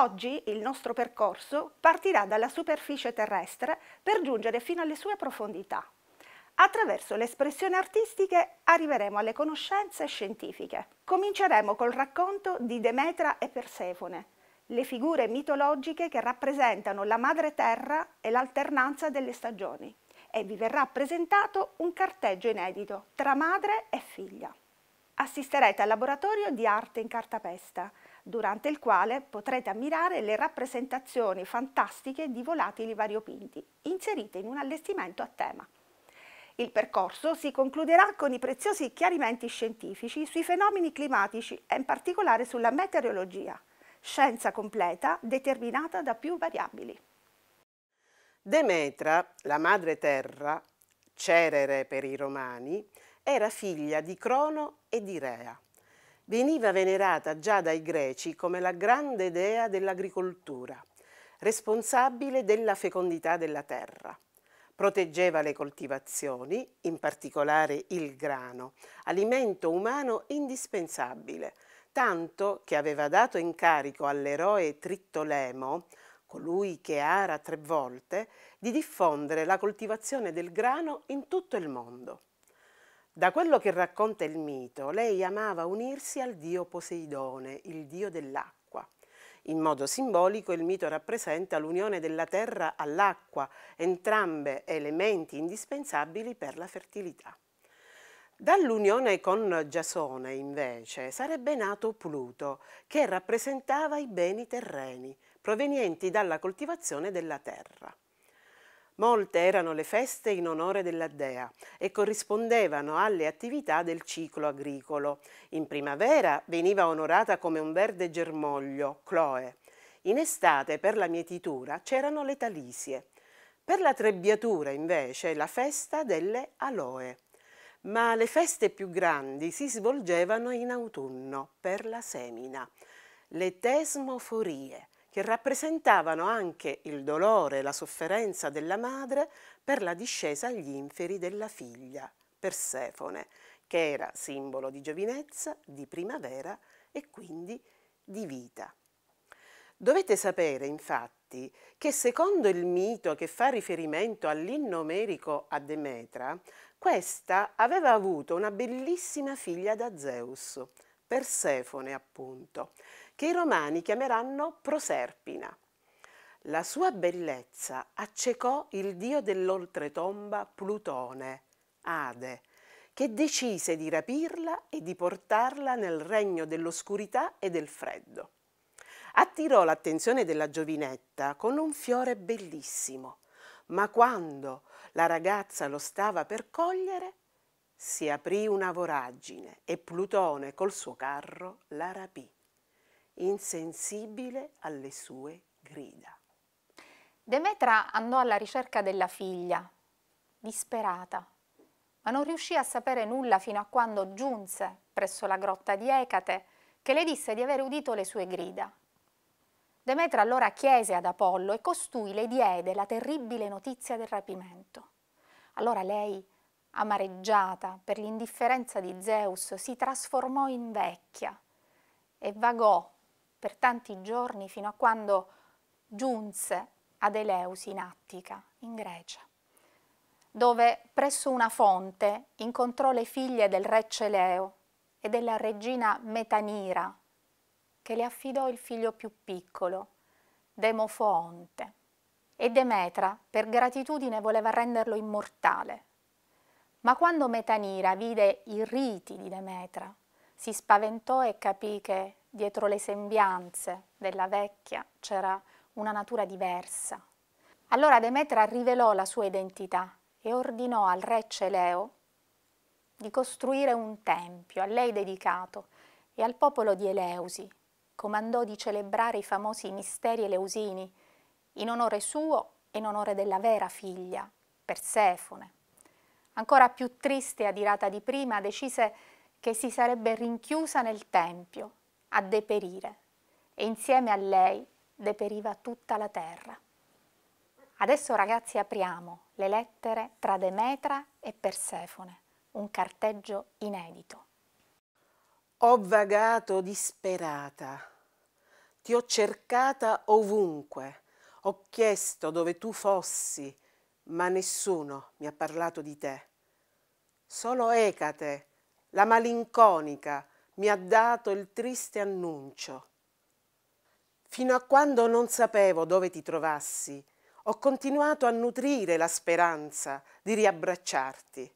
Oggi il nostro percorso partirà dalla superficie terrestre per giungere fino alle sue profondità. Attraverso le espressioni artistiche arriveremo alle conoscenze scientifiche. Cominceremo col racconto di Demetra e Persefone, le figure mitologiche che rappresentano la madre terra e l'alternanza delle stagioni e vi verrà presentato un carteggio inedito tra madre e figlia. Assisterete al laboratorio di arte in cartapesta, durante il quale potrete ammirare le rappresentazioni fantastiche di volatili variopinti, inserite in un allestimento a tema. Il percorso si concluderà con i preziosi chiarimenti scientifici sui fenomeni climatici e in particolare sulla meteorologia, scienza completa determinata da più variabili. Demetra, la madre terra, Cerere per i romani, era figlia di Crono e di Rea veniva venerata già dai greci come la grande dea dell'agricoltura, responsabile della fecondità della terra. Proteggeva le coltivazioni, in particolare il grano, alimento umano indispensabile, tanto che aveva dato incarico all'eroe Trittolemo, colui che ara tre volte, di diffondere la coltivazione del grano in tutto il mondo. Da quello che racconta il mito, lei amava unirsi al dio Poseidone, il dio dell'acqua. In modo simbolico il mito rappresenta l'unione della terra all'acqua, entrambe elementi indispensabili per la fertilità. Dall'unione con Giasone, invece, sarebbe nato Pluto, che rappresentava i beni terreni, provenienti dalla coltivazione della terra. Molte erano le feste in onore della dea e corrispondevano alle attività del ciclo agricolo. In primavera veniva onorata come un verde germoglio, Chloe. In estate per la mietitura c'erano le talisie. Per la trebbiatura invece la festa delle aloe. Ma le feste più grandi si svolgevano in autunno per la semina, le tesmoforie, che rappresentavano anche il dolore e la sofferenza della madre per la discesa agli inferi della figlia, Persefone, che era simbolo di giovinezza, di primavera e quindi di vita. Dovete sapere, infatti, che secondo il mito che fa riferimento all'inno omerico a Demetra, questa aveva avuto una bellissima figlia da Zeus, Persefone appunto, che i romani chiameranno Proserpina. La sua bellezza accecò il dio dell'oltretomba Plutone, Ade, che decise di rapirla e di portarla nel regno dell'oscurità e del freddo. Attirò l'attenzione della giovinetta con un fiore bellissimo, ma quando la ragazza lo stava per cogliere, si aprì una voragine e Plutone col suo carro la rapì insensibile alle sue grida. Demetra andò alla ricerca della figlia, disperata, ma non riuscì a sapere nulla fino a quando giunse presso la grotta di Ecate, che le disse di aver udito le sue grida. Demetra allora chiese ad Apollo e costui le diede la terribile notizia del rapimento. Allora lei, amareggiata per l'indifferenza di Zeus, si trasformò in vecchia e vagò per tanti giorni fino a quando giunse ad Eleusi in Attica, in Grecia, dove presso una fonte incontrò le figlie del re Celeo e della regina Metanira, che le affidò il figlio più piccolo, Demofoonte, e Demetra per gratitudine voleva renderlo immortale. Ma quando Metanira vide i riti di Demetra, si spaventò e capì che Dietro le sembianze della vecchia c'era una natura diversa. Allora Demetra rivelò la sua identità e ordinò al re Celeo di costruire un tempio a lei dedicato e al popolo di Eleusi. Comandò di celebrare i famosi misteri eleusini in onore suo e in onore della vera figlia, Persefone. Ancora più triste e adirata di prima, decise che si sarebbe rinchiusa nel tempio a deperire e insieme a lei deperiva tutta la terra. Adesso ragazzi apriamo le lettere tra Demetra e Persefone, un carteggio inedito. Ho vagato disperata, ti ho cercata ovunque, ho chiesto dove tu fossi, ma nessuno mi ha parlato di te. Solo Ecate, la malinconica, mi ha dato il triste annuncio. Fino a quando non sapevo dove ti trovassi, ho continuato a nutrire la speranza di riabbracciarti.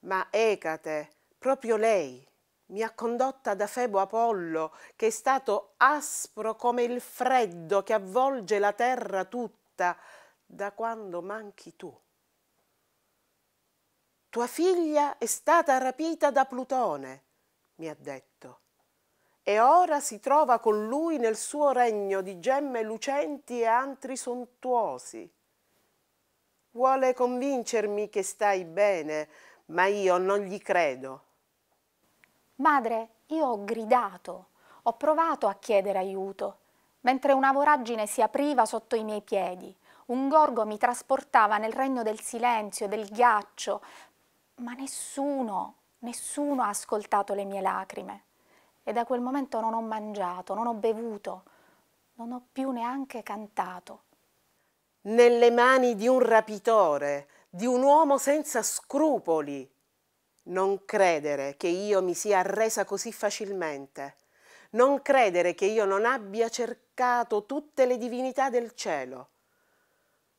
Ma Ecate, proprio lei, mi ha condotta da Febo Apollo, che è stato aspro come il freddo che avvolge la terra tutta da quando manchi tu. Tua figlia è stata rapita da Plutone, mi ha detto, e ora si trova con lui nel suo regno di gemme lucenti e antri sontuosi. Vuole convincermi che stai bene, ma io non gli credo. Madre, io ho gridato, ho provato a chiedere aiuto, mentre una voragine si apriva sotto i miei piedi. Un gorgo mi trasportava nel regno del silenzio, del ghiaccio, ma nessuno, Nessuno ha ascoltato le mie lacrime e da quel momento non ho mangiato, non ho bevuto, non ho più neanche cantato. Nelle mani di un rapitore, di un uomo senza scrupoli, non credere che io mi sia arresa così facilmente, non credere che io non abbia cercato tutte le divinità del cielo.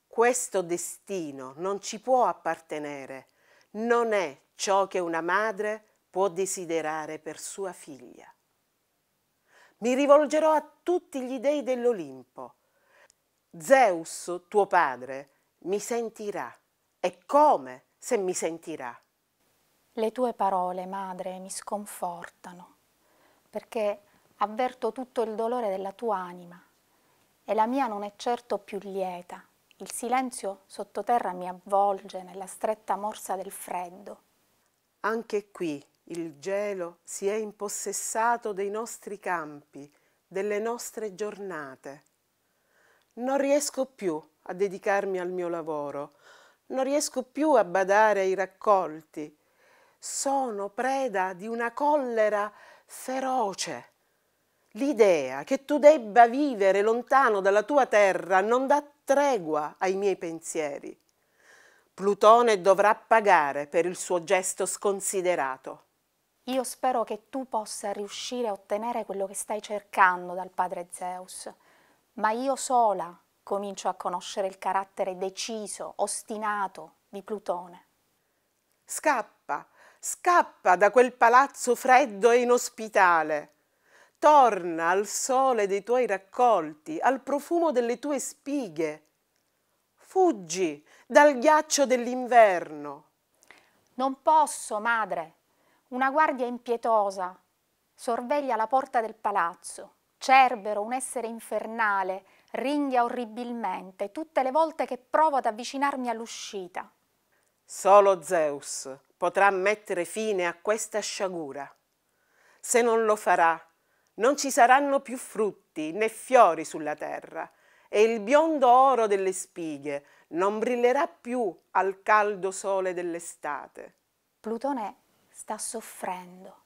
Questo destino non ci può appartenere, non è ciò che una madre può desiderare per sua figlia. Mi rivolgerò a tutti gli dei dell'Olimpo. Zeus, tuo padre, mi sentirà. E come se mi sentirà? Le tue parole, madre, mi sconfortano, perché avverto tutto il dolore della tua anima e la mia non è certo più lieta. Il silenzio sottoterra mi avvolge nella stretta morsa del freddo anche qui il gelo si è impossessato dei nostri campi, delle nostre giornate. Non riesco più a dedicarmi al mio lavoro, non riesco più a badare ai raccolti. Sono preda di una collera feroce. L'idea che tu debba vivere lontano dalla tua terra non dà tregua ai miei pensieri. Plutone dovrà pagare per il suo gesto sconsiderato. Io spero che tu possa riuscire a ottenere quello che stai cercando dal padre Zeus, ma io sola comincio a conoscere il carattere deciso, ostinato di Plutone. Scappa, scappa da quel palazzo freddo e inospitale. Torna al sole dei tuoi raccolti, al profumo delle tue spighe. Fuggi, dal ghiaccio dell'inverno. Non posso, madre. Una guardia impietosa sorveglia la porta del palazzo. Cerbero, un essere infernale, ringhia orribilmente tutte le volte che provo ad avvicinarmi all'uscita. Solo Zeus potrà mettere fine a questa sciagura. Se non lo farà, non ci saranno più frutti né fiori sulla terra e il biondo oro delle spighe non brillerà più al caldo sole dell'estate. Plutone sta soffrendo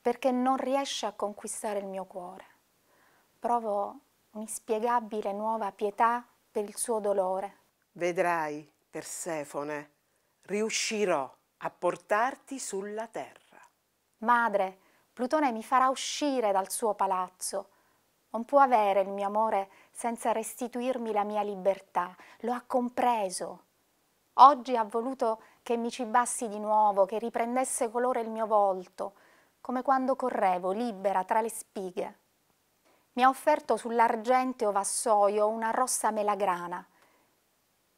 perché non riesce a conquistare il mio cuore. Provo un'inspiegabile nuova pietà per il suo dolore. Vedrai, Persefone, riuscirò a portarti sulla terra. Madre, Plutone mi farà uscire dal suo palazzo. Non può avere il mio amore senza restituirmi la mia libertà, lo ha compreso. Oggi ha voluto che mi cibassi di nuovo, che riprendesse colore il mio volto, come quando correvo, libera, tra le spighe. Mi ha offerto sull'argenteo vassoio una rossa melagrana.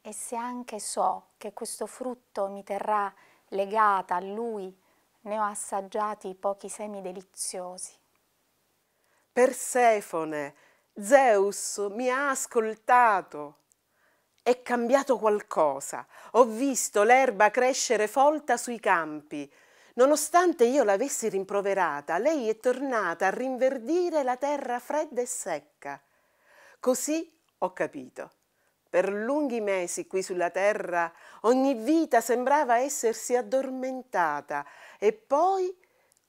E se anche so che questo frutto mi terrà legata a lui, ne ho assaggiati pochi semi deliziosi. Persefone, Zeus mi ha ascoltato. È cambiato qualcosa. Ho visto l'erba crescere folta sui campi. Nonostante io l'avessi rimproverata, lei è tornata a rinverdire la terra fredda e secca. Così ho capito. Per lunghi mesi qui sulla terra ogni vita sembrava essersi addormentata e poi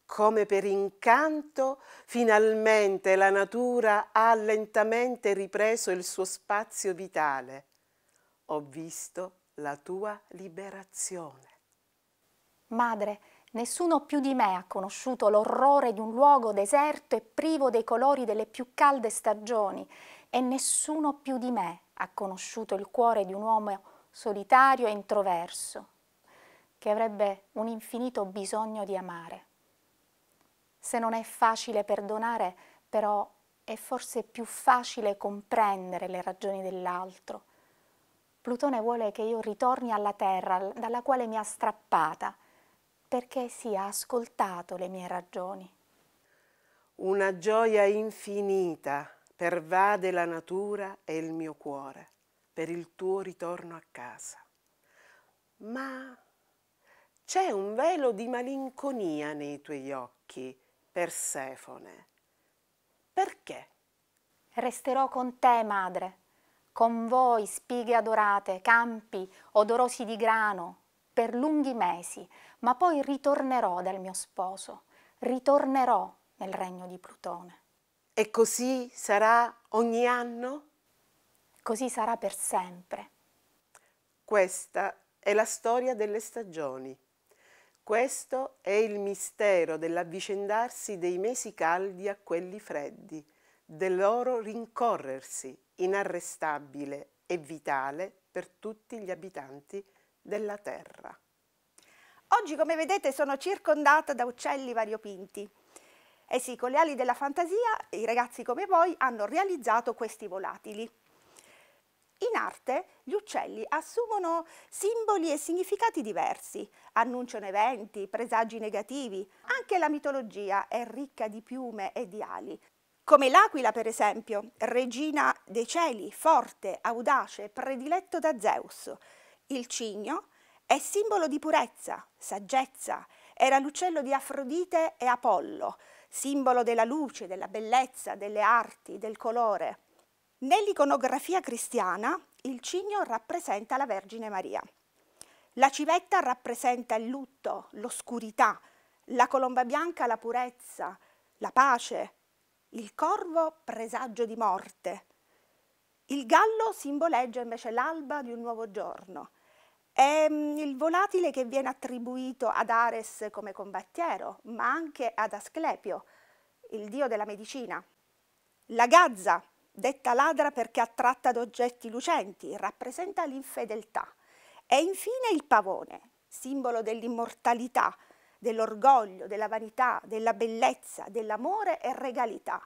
come per incanto, finalmente la natura ha lentamente ripreso il suo spazio vitale. Ho visto la tua liberazione. Madre, Nessuno più di me ha conosciuto l'orrore di un luogo deserto e privo dei colori delle più calde stagioni e nessuno più di me ha conosciuto il cuore di un uomo solitario e introverso che avrebbe un infinito bisogno di amare. Se non è facile perdonare, però è forse più facile comprendere le ragioni dell'altro. Plutone vuole che io ritorni alla terra dalla quale mi ha strappata, perché sia ascoltato le mie ragioni. Una gioia infinita pervade la natura e il mio cuore per il tuo ritorno a casa. Ma c'è un velo di malinconia nei tuoi occhi Persefone. Perché? Resterò con te, madre, con voi spighe adorate, campi odorosi di grano, per lunghi mesi, ma poi ritornerò dal mio sposo, ritornerò nel regno di Plutone. E così sarà ogni anno? Così sarà per sempre. Questa è la storia delle stagioni. Questo è il mistero dell'avvicendarsi dei mesi caldi a quelli freddi, del loro rincorrersi inarrestabile e vitale per tutti gli abitanti della terra. Oggi, come vedete, sono circondata da uccelli variopinti. E eh sì, con le ali della fantasia, i ragazzi come voi hanno realizzato questi volatili. In arte gli uccelli assumono simboli e significati diversi, annunciano eventi, presagi negativi. Anche la mitologia è ricca di piume e di ali, come l'aquila per esempio, regina dei cieli, forte, audace, prediletto da Zeus. Il cigno è simbolo di purezza, saggezza, era l'uccello di Afrodite e Apollo, simbolo della luce, della bellezza, delle arti, del colore. Nell'iconografia cristiana il cigno rappresenta la Vergine Maria. La civetta rappresenta il lutto, l'oscurità, la colomba bianca la purezza, la pace, il corvo presagio di morte. Il gallo simboleggia invece l'alba di un nuovo giorno. È mm, il volatile che viene attribuito ad Ares come combattiero, ma anche ad Asclepio, il dio della medicina. La gazza detta ladra perché attratta ad oggetti lucenti, rappresenta l'infedeltà. E infine il pavone, simbolo dell'immortalità, dell'orgoglio, della vanità, della bellezza, dell'amore e regalità.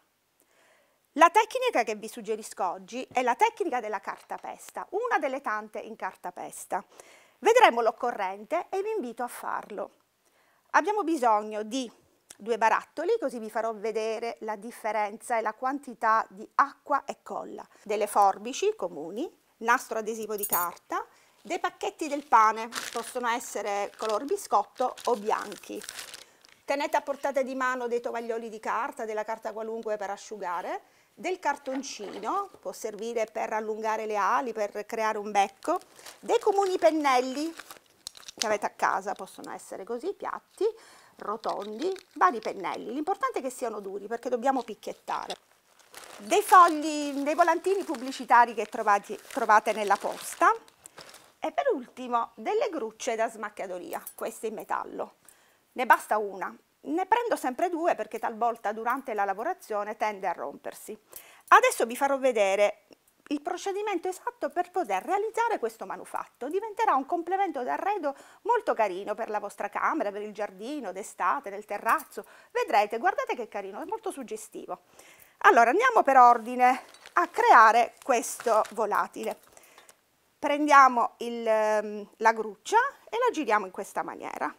La tecnica che vi suggerisco oggi è la tecnica della cartapesta, una delle tante in cartapesta. Vedremo l'occorrente e vi invito a farlo. Abbiamo bisogno di due barattoli così vi farò vedere la differenza e la quantità di acqua e colla, delle forbici comuni, nastro adesivo di carta, dei pacchetti del pane, possono essere color biscotto o bianchi. Tenete a portata di mano dei tovaglioli di carta, della carta qualunque per asciugare, del cartoncino, può servire per allungare le ali, per creare un becco, dei comuni pennelli che avete a casa, possono essere così, piatti, rotondi, vari pennelli, l'importante è che siano duri perché dobbiamo picchiettare. Dei fogli, dei volantini pubblicitari che trovati, trovate nella posta e per ultimo delle grucce da smacchiadoria, queste in metallo. Ne basta una, ne prendo sempre due perché talvolta durante la lavorazione tende a rompersi. Adesso vi farò vedere il procedimento esatto per poter realizzare questo manufatto. Diventerà un complemento d'arredo molto carino per la vostra camera, per il giardino, d'estate, nel terrazzo. Vedrete, guardate che carino, è molto suggestivo. Allora andiamo per ordine a creare questo volatile. Prendiamo il, ehm, la gruccia e la giriamo in questa maniera.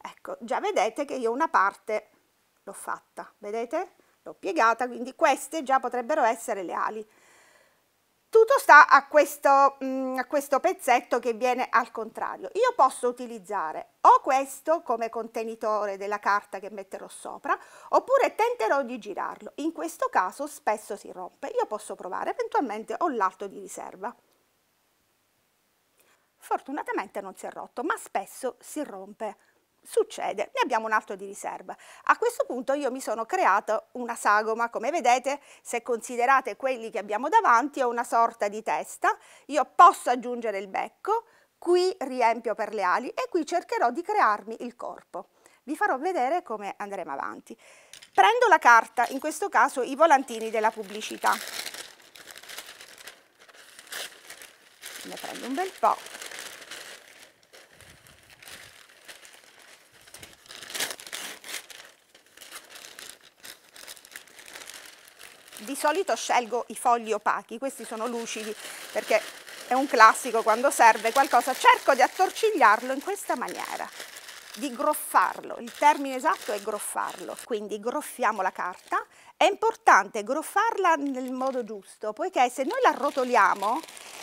Ecco, già vedete che io una parte l'ho fatta, vedete? l'ho piegata, quindi queste già potrebbero essere le ali. Tutto sta a questo, mh, mm, a questo pezzetto che viene al contrario. Io posso utilizzare o questo come contenitore della carta che metterò sopra, oppure tenterò di girarlo. In questo caso spesso si rompe, io posso provare, eventualmente ho l'alto di riserva. Fortunatamente non si è rotto, ma spesso si rompe. Succede, ne abbiamo un altro di riserva. A questo punto io mi sono creata una sagoma, come vedete se considerate quelli che abbiamo davanti ho una sorta di testa, io posso aggiungere il becco, qui riempio per le ali e qui cercherò di crearmi il corpo. Vi farò vedere come andremo avanti. Prendo la carta, in questo caso i volantini della pubblicità. Ne prendo un bel po' di solito scelgo i fogli opachi, questi sono lucidi perché è un classico quando serve qualcosa, cerco di attorcigliarlo in questa maniera, di groffarlo, il termine esatto è groffarlo, quindi groffiamo la carta, è importante groffarla nel modo giusto, poiché se noi la rotoliamo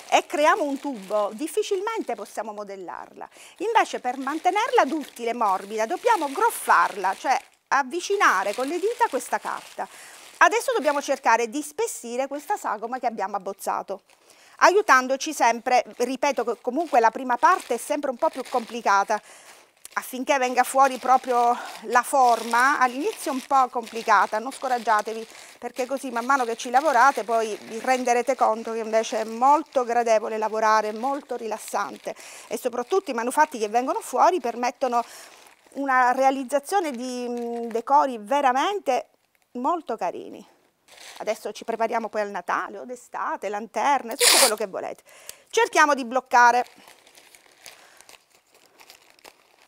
e creiamo un tubo, difficilmente possiamo modellarla. Invece per mantenerla duttile e morbida dobbiamo groffarla, cioè avvicinare con le dita questa carta. Adesso dobbiamo cercare di spessire questa sagoma che abbiamo abbozzato aiutandoci sempre, ripeto che comunque la prima parte è sempre un po' più complicata affinché venga fuori proprio la forma, all'inizio è un po' complicata, non scoraggiatevi perché così man mano che ci lavorate poi vi renderete conto che invece è molto gradevole lavorare, molto rilassante e soprattutto i manufatti che vengono fuori permettono una realizzazione di decori veramente molto carini. Adesso ci prepariamo poi al Natale o d'estate, lanterne, tutto quello che volete. Cerchiamo di bloccare.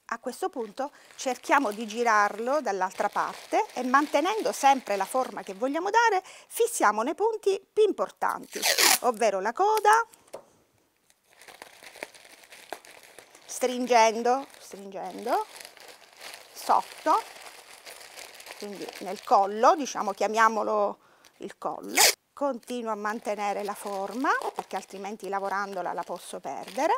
A questo punto cerchiamo di girarlo dall'altra parte e mantenendo sempre la forma che vogliamo dare, fissiamo nei punti più importanti, ovvero la coda, stringendo, stringendo, sotto quindi nel collo, diciamo chiamiamolo il collo. Continuo a mantenere la forma perché altrimenti lavorandola la posso perdere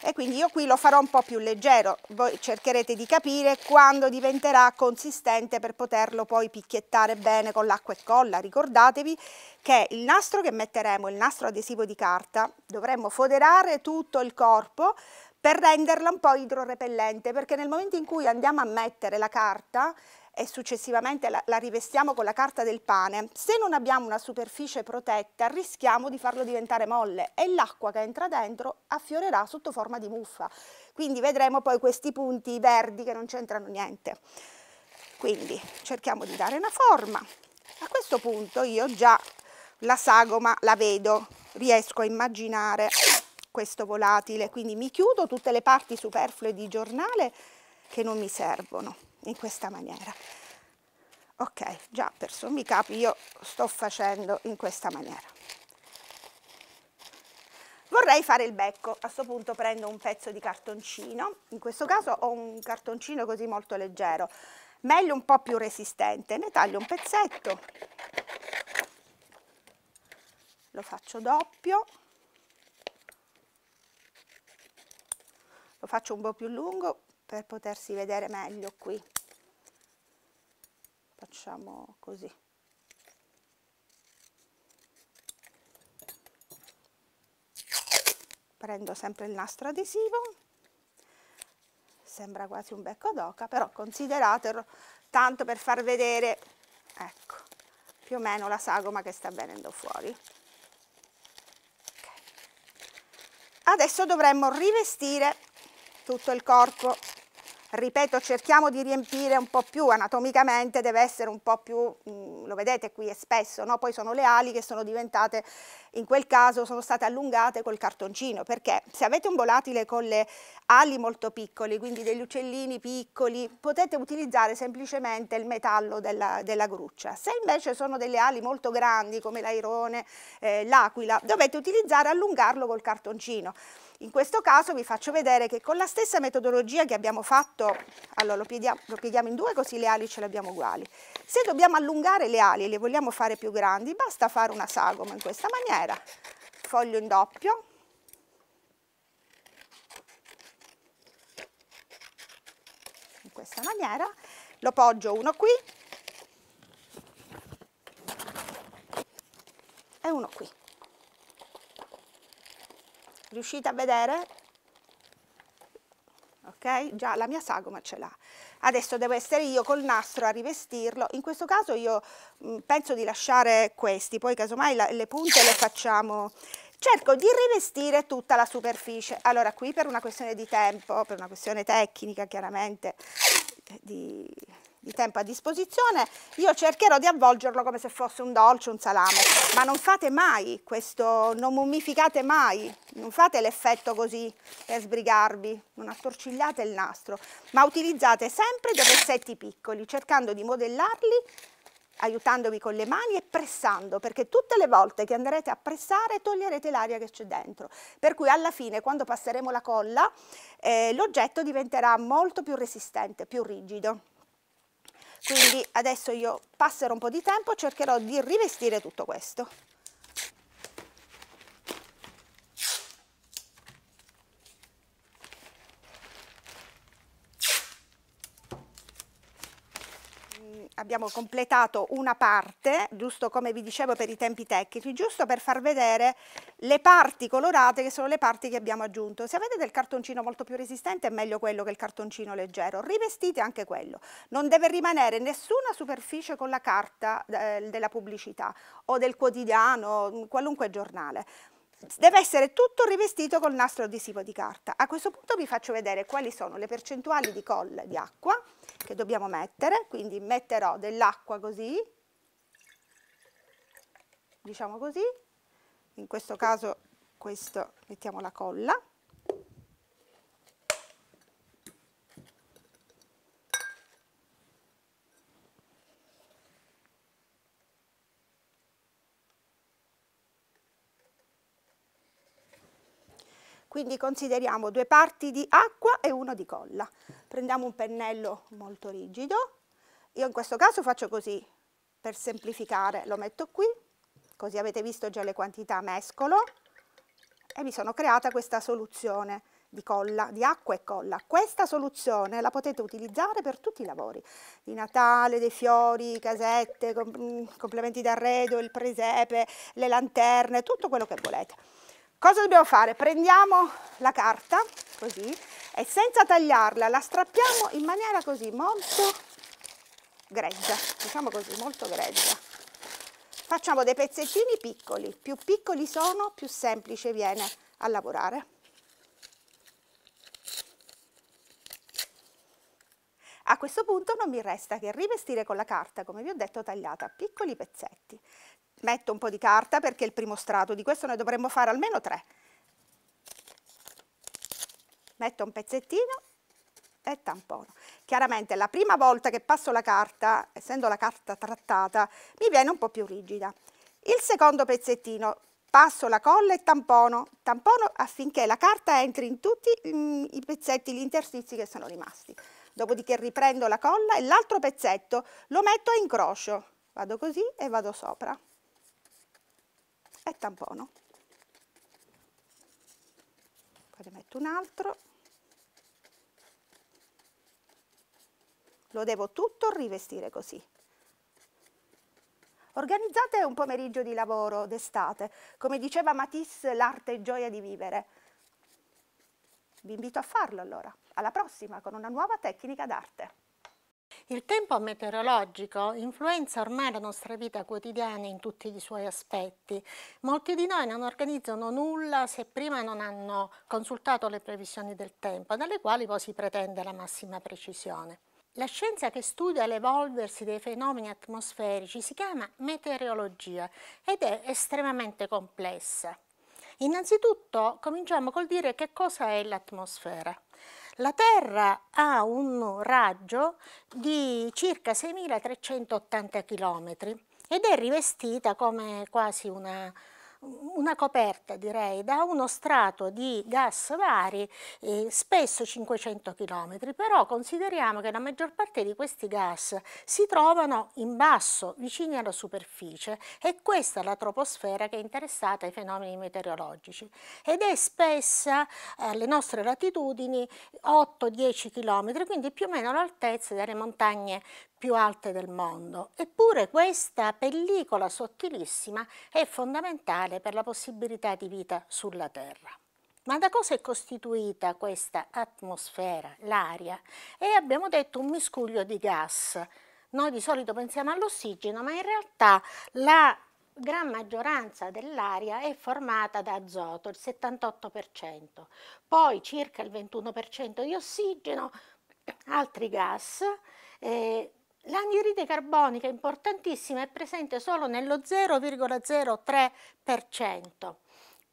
e quindi io qui lo farò un po' più leggero, voi cercherete di capire quando diventerà consistente per poterlo poi picchiettare bene con l'acqua e colla, ricordatevi che il nastro che metteremo, il nastro adesivo di carta, dovremmo foderare tutto il corpo per renderla un po' idrorepellente, perché nel momento in cui andiamo a mettere la carta e successivamente la, la rivestiamo con la carta del pane, se non abbiamo una superficie protetta rischiamo di farlo diventare molle e l'acqua che entra dentro affiorerà sotto forma di muffa. Quindi vedremo poi questi punti verdi che non c'entrano niente. Quindi cerchiamo di dare una forma. A questo punto io già la sagoma la vedo, riesco a immaginare questo volatile, quindi mi chiudo tutte le parti superflue di giornale che non mi servono in questa maniera ok già per sommi capi io sto facendo in questa maniera vorrei fare il becco a questo punto prendo un pezzo di cartoncino in questo caso ho un cartoncino così molto leggero meglio un po' più resistente ne taglio un pezzetto lo faccio doppio lo faccio un po' più lungo per potersi vedere meglio qui facciamo così prendo sempre il nastro adesivo sembra quasi un becco d'oca però consideratelo tanto per far vedere ecco più o meno la sagoma che sta venendo fuori okay. adesso dovremmo rivestire tutto il corpo ripeto cerchiamo di riempire un po' più anatomicamente deve essere un po' più mm, lo vedete qui è spesso no? poi sono le ali che sono diventate in quel caso sono state allungate col cartoncino perché se avete un volatile con le ali molto piccole quindi degli uccellini piccoli potete utilizzare semplicemente il metallo della, della gruccia se invece sono delle ali molto grandi come l'airone eh, l'aquila dovete utilizzare allungarlo col cartoncino in questo caso vi faccio vedere che con la stessa metodologia che abbiamo fatto, allora lo pieghiamo, lo pieghiamo in due così le ali ce le abbiamo uguali. Se dobbiamo allungare le ali e le vogliamo fare più grandi, basta fare una sagoma in questa maniera, foglio in doppio, in questa maniera, lo poggio uno qui e uno qui riuscite a vedere? ok? Già la mia sagoma ce l'ha. Adesso devo essere io col nastro a rivestirlo, in questo caso io mh, mm, penso di lasciare questi, poi casomai la, le punte le facciamo... Cerco di rivestire tutta la superficie, allora qui per una questione di tempo, per una questione tecnica chiaramente, di, di tempo a disposizione, io cercherò di avvolgerlo come se fosse un dolce, un salame, ma non fate mai questo, non mummificate mai, non fate l'effetto così per sbrigarvi, non attorcigliate il nastro, ma utilizzate sempre dei pezzetti piccoli, cercando di modellarli aiutandovi con le mani e pressando, perché tutte le volte che andrete a pressare toglierete l'aria che c'è dentro. Per cui alla fine, quando passeremo la colla, eh, l'oggetto diventerà molto più resistente, più rigido. Quindi adesso io passerò un po' di tempo, cercherò di rivestire tutto questo. Mm, abbiamo completato una parte, giusto come vi dicevo per i tempi tecnici, giusto per far vedere le parti colorate che sono le parti che abbiamo aggiunto. Se avete del cartoncino molto più resistente è meglio quello che il cartoncino leggero, rivestite anche quello. Non deve rimanere nessuna superficie con la carta eh, della pubblicità o del quotidiano, qualunque giornale deve essere tutto rivestito col nastro adesivo di carta. A questo punto vi faccio vedere quali sono le percentuali di colla di acqua che dobbiamo mettere, quindi metterò dell'acqua così, diciamo così, in questo caso questo mettiamo la colla quindi consideriamo due parti di acqua e uno di colla. Prendiamo un pennello molto rigido, io in questo caso faccio così, per semplificare lo metto qui così avete visto già le quantità mescolo e mi sono creata questa soluzione di colla, di acqua e colla. Questa soluzione la potete utilizzare per tutti i lavori, di Natale, dei fiori, casette, mm, complementi d'arredo, il presepe, le lanterne, tutto quello che volete. Cosa dobbiamo fare? Prendiamo la carta, così, e senza tagliarla la strappiamo in maniera così molto greggia, diciamo così, molto greggia facciamo dei pezzettini piccoli, più piccoli sono più semplice viene a lavorare. A questo punto non mi resta che rivestire con la carta, come vi ho detto, tagliata a piccoli pezzetti. Metto un po' di carta perché è il primo strato, di questo ne dovremmo fare almeno tre. Metto un pezzettino e tampono. Chiaramente la prima volta che passo la carta, essendo la carta trattata, mi viene un po' più rigida. Il secondo pezzettino, passo la colla e tampono, tampono affinché la carta entri in tutti mh, mm, i pezzetti, gli interstizi che sono rimasti. Dopodiché riprendo la colla e l'altro pezzetto lo metto a incrocio, vado così e vado sopra e tampono. Poi ne metto un altro lo devo tutto rivestire così. Organizzate un pomeriggio di lavoro d'estate, come diceva Matisse, l'arte e gioia di vivere. Vi invito a farlo allora, alla prossima con una nuova tecnica d'arte. Il tempo meteorologico influenza ormai la nostra vita quotidiana in tutti i suoi aspetti. Molti di noi non organizzano nulla se prima non hanno consultato le previsioni del tempo, dalle quali poi si pretende la massima precisione. La scienza che studia l'evolversi dei fenomeni atmosferici si chiama meteorologia ed è estremamente complessa. Innanzitutto cominciamo col dire che cosa è l'atmosfera. La Terra ha un raggio di circa 6.380 km ed è rivestita come quasi una una coperta direi da uno strato di gas vari eh, spesso 500 km però consideriamo che la maggior parte di questi gas si trovano in basso vicini alla superficie e questa è la troposfera che è interessata ai fenomeni meteorologici ed è spessa alle nostre latitudini 8-10 km quindi più o meno all'altezza delle montagne più alte del mondo. Eppure questa pellicola sottilissima è fondamentale per la possibilità di vita sulla Terra. Ma da cosa è costituita questa atmosfera, l'aria? È, abbiamo detto un miscuglio di gas. Noi di solito pensiamo all'ossigeno, ma in realtà la gran maggioranza dell'aria è formata da azoto, il 78%, poi circa il 21% di ossigeno, altri gas, eh, L'anidride carbonica importantissima è presente solo nello 0,03%,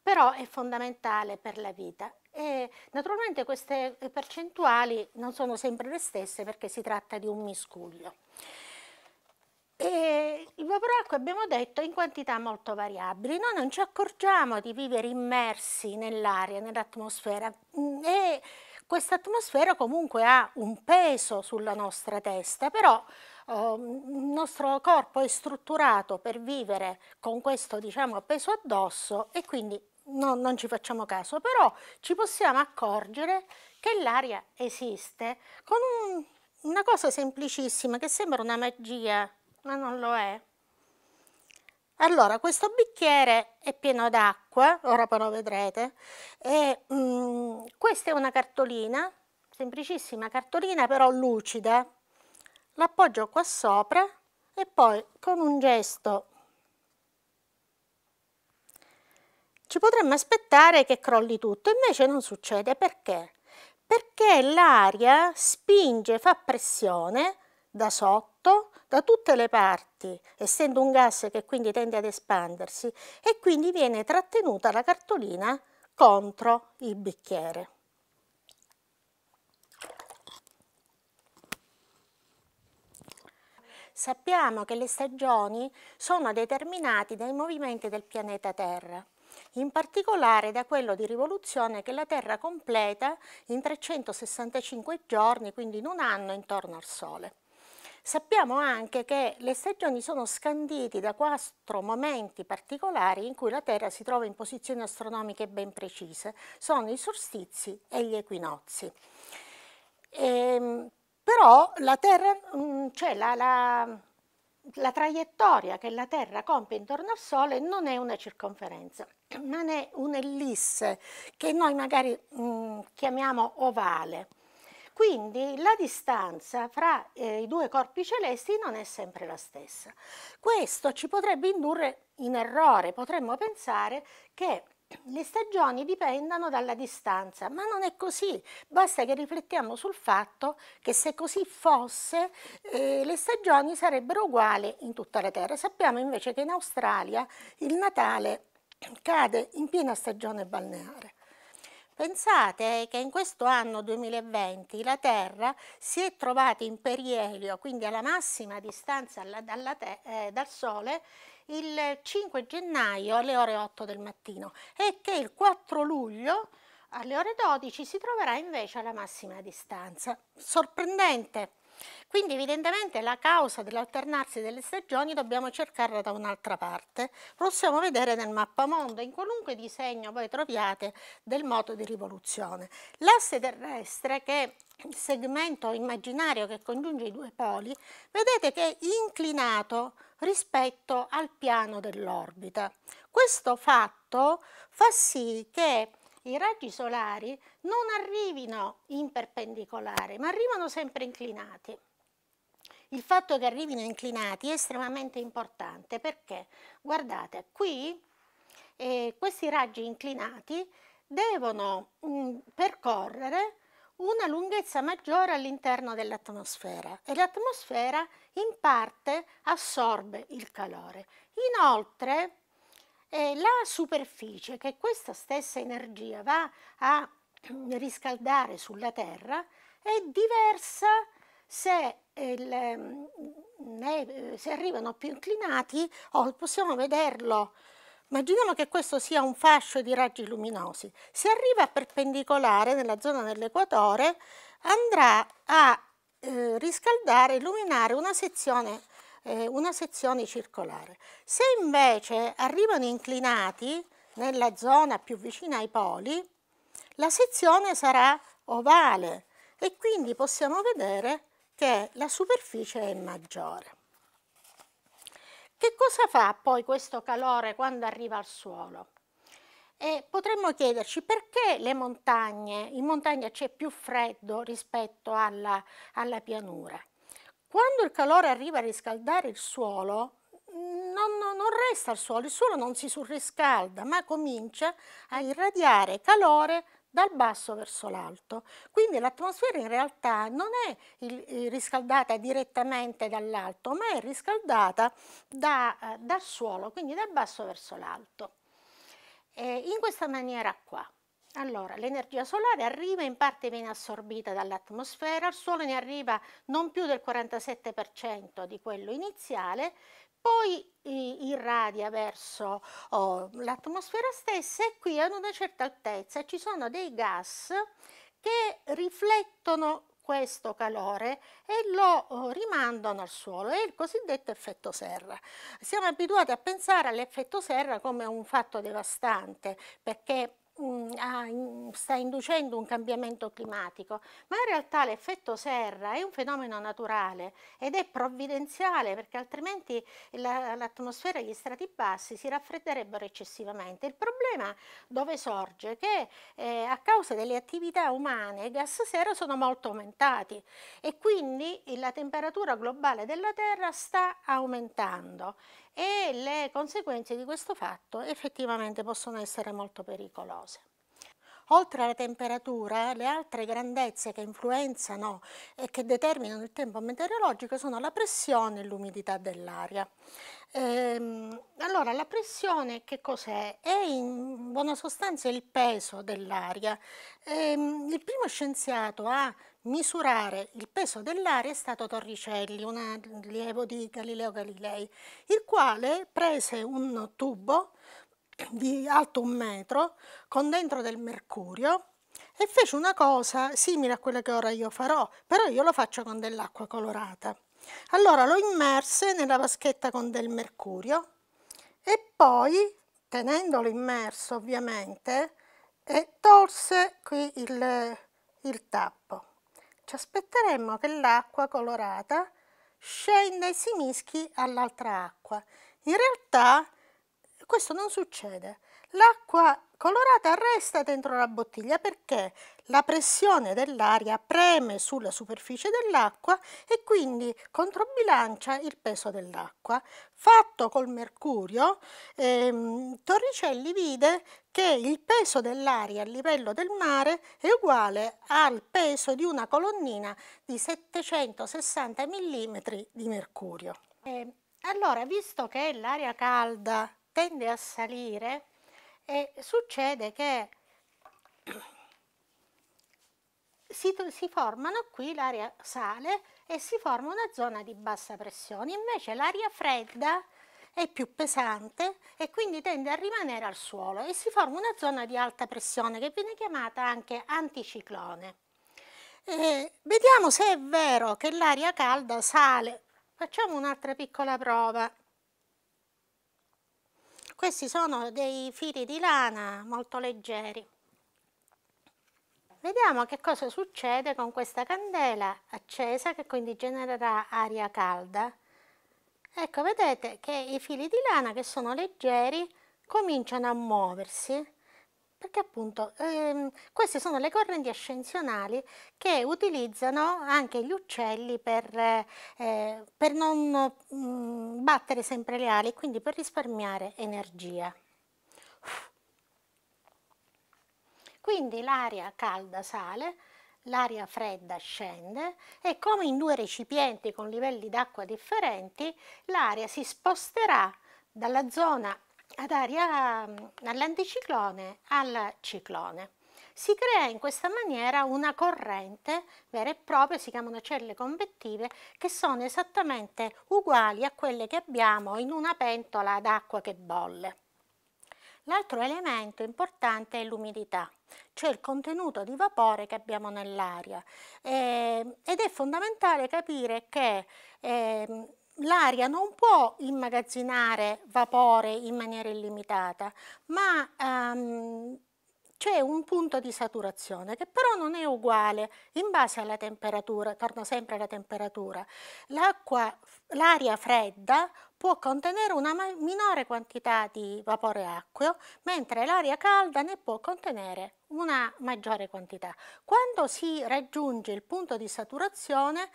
però è fondamentale per la vita. E naturalmente queste percentuali non sono sempre le stesse perché si tratta di un miscuglio. E il vaporacqua, abbiamo detto, è in quantità molto variabili. Noi non ci accorgiamo di vivere immersi nell'aria, nell'atmosfera e mm, questa atmosfera comunque ha un peso sulla nostra testa, però eh, il nostro corpo è strutturato per vivere con questo diciamo, peso addosso e quindi no, non ci facciamo caso, però ci possiamo accorgere che l'aria esiste con un, una cosa semplicissima che sembra una magia, ma non lo è. Allora, questo bicchiere è pieno d'acqua, ora però vedrete, e mh, mm, questa è una cartolina, semplicissima cartolina però lucida. L'appoggio qua sopra e poi con un gesto ci potremmo aspettare che crolli tutto, invece non succede perché? Perché l'aria spinge, fa pressione da sotto prodotto da tutte le parti, essendo un gas che quindi tende ad espandersi, e quindi viene trattenuta la cartolina contro il bicchiere. Sappiamo che le stagioni sono determinate dai movimenti del pianeta Terra in particolare da quello di rivoluzione che la Terra completa in 365 giorni, quindi in un anno, intorno al Sole. Sappiamo anche che le stagioni sono scandite da quattro momenti particolari in cui la Terra si trova in posizioni astronomiche ben precise. Sono i solstizi e gli equinozi. Ehm, però la Terra, mm, cioè la, la, la traiettoria che la Terra compie intorno al Sole non è una circonferenza, ma è un'ellisse che noi magari mh, mm, chiamiamo ovale. Quindi la distanza fra eh, i due corpi celesti non è sempre la stessa. Questo ci potrebbe indurre in errore, potremmo pensare che le stagioni dipendano dalla distanza, ma non è così. Basta che riflettiamo sul fatto che se così fosse eh, le stagioni sarebbero uguali in tutta la Terra. Sappiamo invece che in Australia il Natale cade in piena stagione balneare. Pensate che in questo anno 2020 la Terra si è trovata in perielio, quindi alla massima distanza alla, alla eh, dal Sole, il 5 gennaio alle ore 8 del mattino e che il 4 luglio alle ore 12 si troverà invece alla massima distanza. Sorprendente! Quindi evidentemente la causa dell'alternarsi delle stagioni dobbiamo cercarla da un'altra parte. Lo possiamo vedere nel mappamondo, in qualunque disegno voi troviate del moto di rivoluzione. L'asse terrestre che il segmento immaginario che congiunge i due poli, vedete che è inclinato rispetto al piano dell'orbita. Questo fatto fa sì che i raggi solari non arrivino in perpendicolare, ma arrivano sempre inclinati. Il fatto che arrivino inclinati è estremamente importante perché, guardate, qui eh, questi raggi inclinati devono mh, mm, percorrere una lunghezza maggiore all'interno dell'atmosfera e l'atmosfera in parte assorbe il calore. Inoltre eh, la superficie che questa stessa energia va a mm, riscaldare sulla Terra è diversa se, eh, il, mm, ne, eh, se arrivano più inclinati o possiamo vederlo. Immaginiamo che questo sia un fascio di raggi luminosi. Se arriva perpendicolare nella zona dell'equatore andrà a eh, riscaldare, illuminare una sezione eh, una sezione circolare. Se invece arrivano inclinati nella zona più vicina ai poli, la sezione sarà ovale e quindi possiamo vedere che la superficie è maggiore. Che cosa fa poi questo calore quando arriva al suolo? E potremmo chiederci perché le montagne, in montagna c'è più freddo rispetto alla, alla pianura. Quando il calore arriva a riscaldare il suolo, non, non, non, resta il suolo, il suolo non si surriscalda, ma comincia a irradiare calore dal basso verso l'alto. Quindi l'atmosfera in realtà non è il, eh, riscaldata direttamente dall'alto, ma è riscaldata da, eh, dal suolo, quindi dal basso verso l'alto. in questa maniera qua. Allora, l'energia solare arriva in parte viene assorbita dall'atmosfera, il suolo ne arriva non più del 47% di quello iniziale, poi irradia verso oh, l'atmosfera stessa e qui ad una certa altezza ci sono dei gas che riflettono questo calore e lo oh, rimandano al suolo, è il cosiddetto effetto serra. Siamo abituati a pensare all'effetto serra come un fatto devastante perché a, ah, sta inducendo un cambiamento climatico, ma in realtà l'effetto serra è un fenomeno naturale ed è provvidenziale perché altrimenti l'atmosfera e gli strati bassi si raffredderebbero eccessivamente. Il problema dove sorge? Che eh, a causa delle attività umane i gas serra sono molto aumentati e quindi la temperatura globale della Terra sta aumentando e le conseguenze di questo fatto effettivamente possono essere molto pericolose. Oltre alla temperatura, le altre grandezze che influenzano e che determinano il tempo meteorologico sono la pressione e l'umidità dell'aria. Ehm, allora, la pressione che cos'è? È in buona sostanza il peso dell'aria. Ehm, il primo scienziato a misurare il peso dell'aria è stato Torricelli, un allievo di Galileo Galilei, il quale prese un tubo di alto un metro con dentro del mercurio e fece una cosa simile a quella che ora io farò, però io lo faccio con dell'acqua colorata. Allora lo immerse nella vaschetta con del mercurio e poi, tenendolo immerso ovviamente, tolse qui il, il tappo. Ci aspetteremmo che l'acqua colorata scenda e si mischi all'altra acqua. In realtà questo non succede. L'acqua colorata resta dentro la bottiglia perché la pressione dell'aria preme sulla superficie dell'acqua e quindi controbilancia il peso dell'acqua. Fatto col mercurio, ehm, Torricelli vide che il peso dell'aria a livello del mare è uguale al peso di una colonnina di 760 mm di mercurio. E ehm, allora, visto che l'aria calda tende a salire e succede che si, si formano qui, l'aria sale e si forma una zona di bassa pressione, invece l'aria fredda è più pesante e quindi tende a rimanere al suolo e si forma una zona di alta pressione che viene chiamata anche anticiclone. E vediamo se è vero che l'aria calda sale. Facciamo un'altra piccola prova. Questi sono dei fili di lana molto leggeri. Vediamo che cosa succede con questa candela accesa che quindi genererà aria calda. Ecco, vedete che i fili di lana che sono leggeri cominciano a muoversi perché appunto ehm, queste sono le correnti ascensionali che utilizzano anche gli uccelli per, eh, per non mh, mm, battere sempre le ali, quindi per risparmiare energia. Quindi l'aria calda sale, l'aria fredda scende e come in due recipienti con livelli d'acqua differenti, l'aria si sposterà dalla zona ad aria, dall'anticiclone mm, al ciclone. Si crea in questa maniera una corrente vera e propria, si chiamano celle convettive, che sono esattamente uguali a quelle che abbiamo in una pentola d'acqua che bolle. L'altro elemento importante è l'umidità, cioè il contenuto di vapore che abbiamo nell'aria eh, ed è fondamentale capire che eh, l'aria non può immagazzinare vapore in maniera illimitata, ma ehm, c'è un punto di saturazione che però non è uguale in base alla temperatura, torna sempre alla temperatura. l'aria fredda può contenere una minore quantità di vapore acqueo, mentre l'aria calda ne può contenere una maggiore quantità. Quando si raggiunge il punto di saturazione,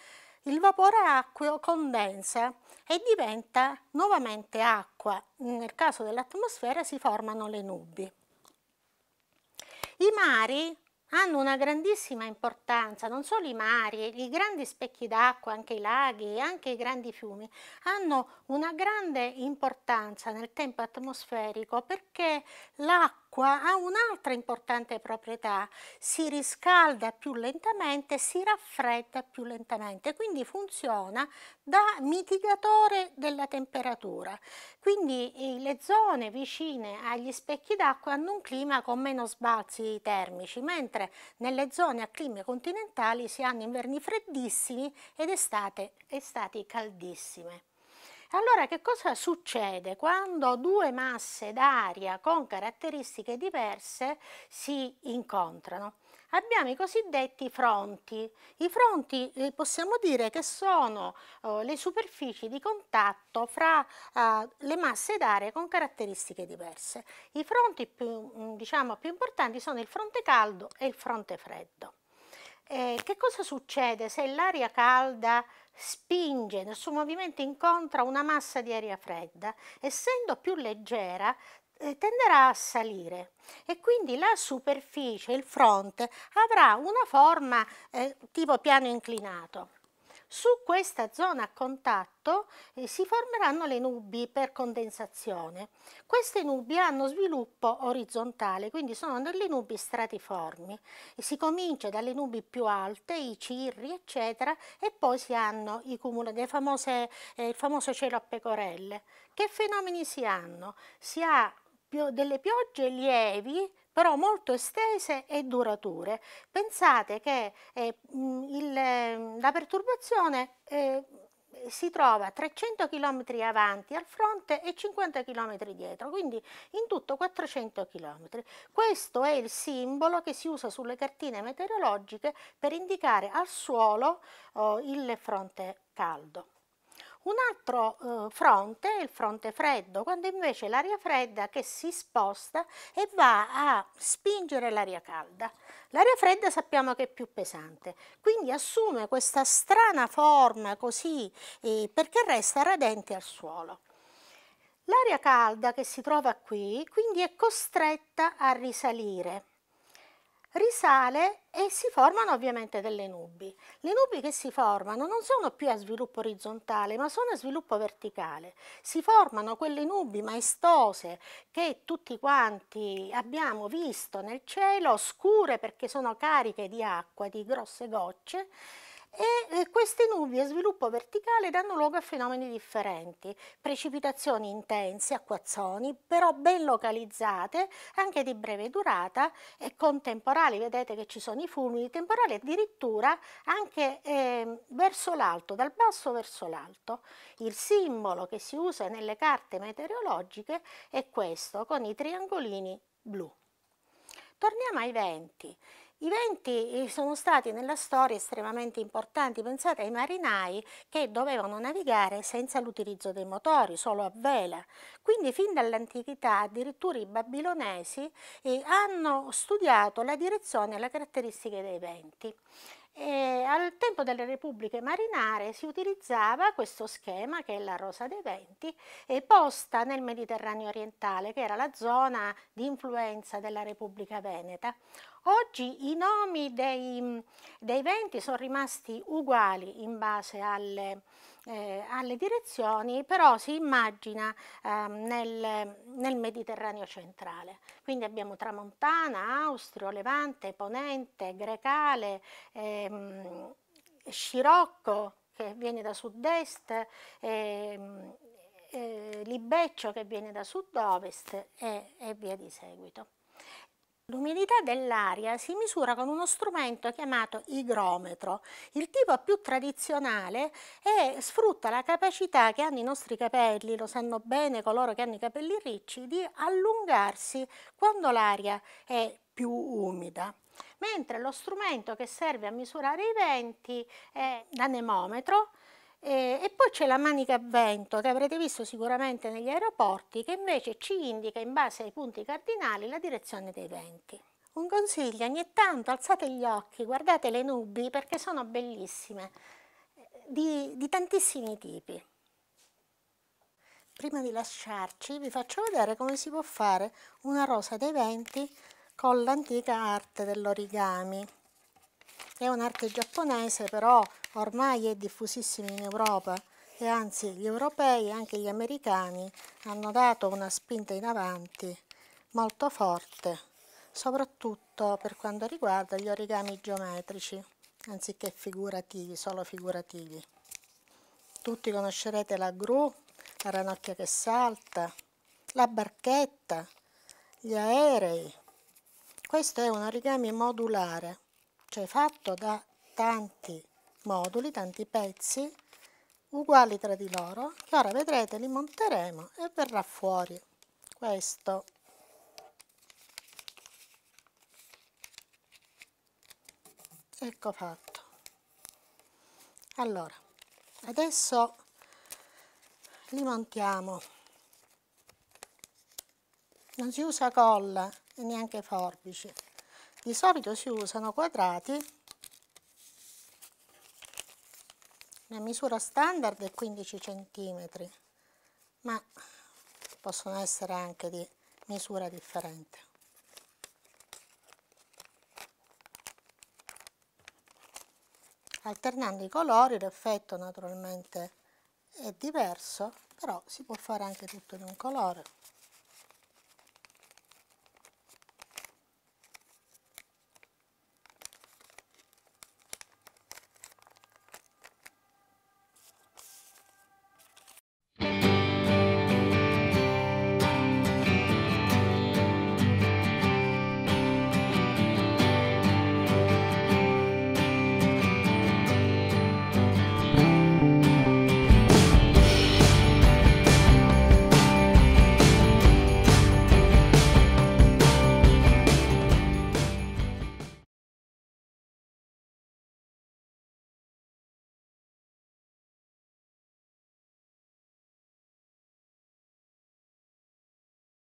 il vapore acqueo condensa e diventa nuovamente acqua. Nel caso dell'atmosfera si formano le nubi. I mari hanno una grandissima importanza, non solo i mari, i grandi specchi d'acqua, anche i laghi, anche i grandi fiumi, hanno una grande importanza nel tempo atmosferico perché l'acqua l'acqua ha un'altra importante proprietà, si riscalda più lentamente, si raffredda più lentamente, quindi funziona da mitigatore della temperatura. Quindi eh, le zone vicine agli specchi d'acqua hanno un clima con meno sbalzi termici, mentre nelle zone a climi continentali si hanno inverni freddissimi ed estate, estati caldissime. Allora che cosa succede quando due masse d'aria con caratteristiche diverse si incontrano? Abbiamo i cosiddetti fronti. I fronti eh, possiamo dire che sono eh, le superfici di contatto fra eh, le masse d'aria con caratteristiche diverse. I fronti più, mm, diciamo, più importanti sono il fronte caldo e il fronte freddo. Eh, che cosa succede se l'aria calda spinge nel suo movimento incontra una massa di aria fredda, essendo più leggera eh, tenderà a salire e quindi la superficie, il fronte, avrà una forma eh, tipo piano inclinato. Su questa zona a contatto eh, si formeranno le nubi per condensazione. Queste nubi hanno sviluppo orizzontale, quindi sono delle nubi stratiformi. E si comincia dalle nubi più alte, i cirri, eccetera, e poi si hanno i cumuli, famose, eh, il famoso cielo a pecorelle. Che fenomeni si hanno? Si ha delle piogge lievi però molto estese e durature. Pensate che eh, mm, il, mm, la perturbazione eh, si trova 300 km avanti al fronte e 50 km dietro, quindi in tutto 400 km. Questo è il simbolo che si usa sulle cartine meteorologiche per indicare al suolo oh, il fronte caldo. Un altro eh, fronte è il fronte freddo, quando invece l'aria fredda che si sposta e va a spingere l'aria calda. L'aria fredda sappiamo che è più pesante, quindi assume questa strana forma così eh, perché resta radente al suolo. L'aria calda che si trova qui quindi è costretta a risalire risale e si formano ovviamente delle nubi. Le nubi che si formano non sono più a sviluppo orizzontale, ma sono a sviluppo verticale. Si formano quelle nubi maestose che tutti quanti abbiamo visto nel cielo, scure perché sono cariche di acqua, di grosse gocce, e eh, queste nubi a sviluppo verticale danno luogo a fenomeni differenti, precipitazioni intense, acquazzoni, però ben localizzate, anche di breve durata e con temporali, vedete che ci sono i fulmini temporali addirittura anche eh, verso l'alto, dal basso verso l'alto. Il simbolo che si usa nelle carte meteorologiche è questo, con i triangolini blu. Torniamo ai venti. I venti eh, sono stati nella storia estremamente importanti, pensate ai marinai che dovevano navigare senza l'utilizzo dei motori, solo a vela. Quindi fin dall'antichità addirittura i babilonesi eh, hanno studiato la direzione e le caratteristiche dei venti. E eh, al tempo delle repubbliche marinare si utilizzava questo schema che è la rosa dei venti e posta nel Mediterraneo orientale che era la zona di influenza della Repubblica Veneta. Oggi i nomi dei, dei venti sono rimasti uguali in base alle, eh, alle direzioni, però si immagina eh, nel, nel, Mediterraneo centrale. Quindi abbiamo Tramontana, Austrio, Levante, Ponente, Grecale, ehm, Scirocco che viene da sud-est, ehm, eh, Libeccio che viene da sud-ovest e, e via di seguito. L'umidità dell'aria si misura con uno strumento chiamato igrometro. Il tipo più tradizionale è, sfrutta la capacità che hanno i nostri capelli, lo sanno bene coloro che hanno i capelli ricci, di allungarsi quando l'aria è più umida mentre lo strumento che serve a misurare i venti è l'anemometro e, poi c'è la manica a vento che avrete visto sicuramente negli aeroporti che invece ci indica in base ai punti cardinali la direzione dei venti. Un consiglio, ogni tanto alzate gli occhi, guardate le nubi perché sono bellissime, di, di tantissimi tipi. Prima di lasciarci vi faccio vedere come si può fare una rosa dei venti con l'antica arte dell'origami. È un'arte giapponese, però ormai è diffusissima in Europa e anzi gli europei e anche gli americani hanno dato una spinta in avanti molto forte, soprattutto per quanto riguarda gli origami geometrici, anziché figurativi, solo figurativi. Tutti conoscerete la gru, la ranocchia che salta, la barchetta, gli aerei. Questo è un origami modulare cioè fatto da tanti moduli, tanti pezzi uguali tra di loro che ora vedrete li monteremo e verrà fuori questo ecco fatto allora adesso li montiamo non si usa colla e neanche forbici di solito si usano quadrati la misura standard è 15 cm ma possono essere anche di misura differente alternando i colori l'effetto naturalmente è diverso però si può fare anche tutto in un colore